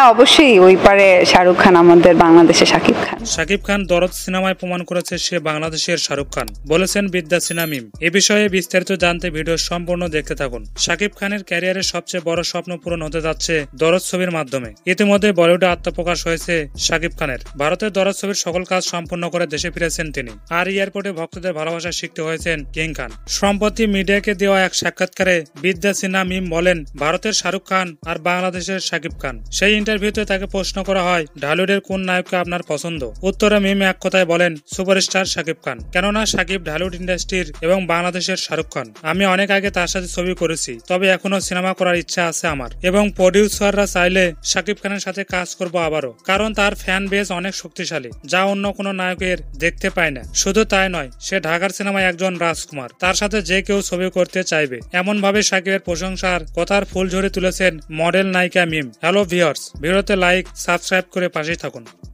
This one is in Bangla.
হ্যাঁ অবশ্যই ওই পারে শাহরুখ খান আমাদের বাংলাদেশের সাকিব খান সাকিব খান দরদ সিনেমায় প্রমাণ করেছে সে বাংলাদেশের শাহরুখ খান বলেছেন বিদ্যা সিনামিম এ বিষয়ে বিস্তারিত জানতে ভিডিও সম্পূর্ণ দেখতে থাকুন সাকিব খানের ক্যারিয়ারের সবচেয়ে বড় স্বপ্ন পূরণ হতে যাচ্ছে দরদ ছবির মাধ্যমে ইতিমধ্যে বলিউডে আত্মপ্রকাশ হয়েছে সাকিব খানের ভারতের দরদ ছবির সকল কাজ সম্পূর্ণ করে দেশে ফিরেছেন তিনি আর এয়ারপোর্টে ভক্তদের ভালোবাসা শিখতে হয়েছেন কিং খান সম্প্রতি মিডিয়াকে দেওয়া এক সাক্ষাৎকারে বিদ্যা সিনামিম বলেন ভারতের শাহরুখ খান আর বাংলাদেশের সাকিব খান সেই ইন্টারভিউতে তাকে প্রশ্ন করা হয় ঢালুডের কোন নায়ককে আপনার পছন্দ উত্তরে মিম এক কথায় বলেন সুপারস্টার শাকিব খান কেননা শাকিব ঢালুড ইন্ডাস্ট্রির এবং বাংলাদেশের শাহরুখ খান আমি অনেক আগে তার সাথে ছবি করেছি তবে এখনো সিনেমা করার ইচ্ছা আছে আমার এবং প্রডিউসাররা চাইলে শাকিব খানের সাথে কাজ করব আবারও কারণ তার ফ্যান বেস অনেক শক্তিশালী যা অন্য কোন নায়কের দেখতে পায় না শুধু তাই নয় সে ঢাকার সিনেমায় একজন রাজকুমার তার সাথে যে কেউ ছবি করতে চাইবে এমনভাবে শাকিবের প্রশংসার কথার ফুল ঝরে তুলেছেন মডেল নায়িকা মিম হ্যালো ভিওর্স ভিডিওতে লাইক সাবস্ক্রাইব করে পাশেই থাকুন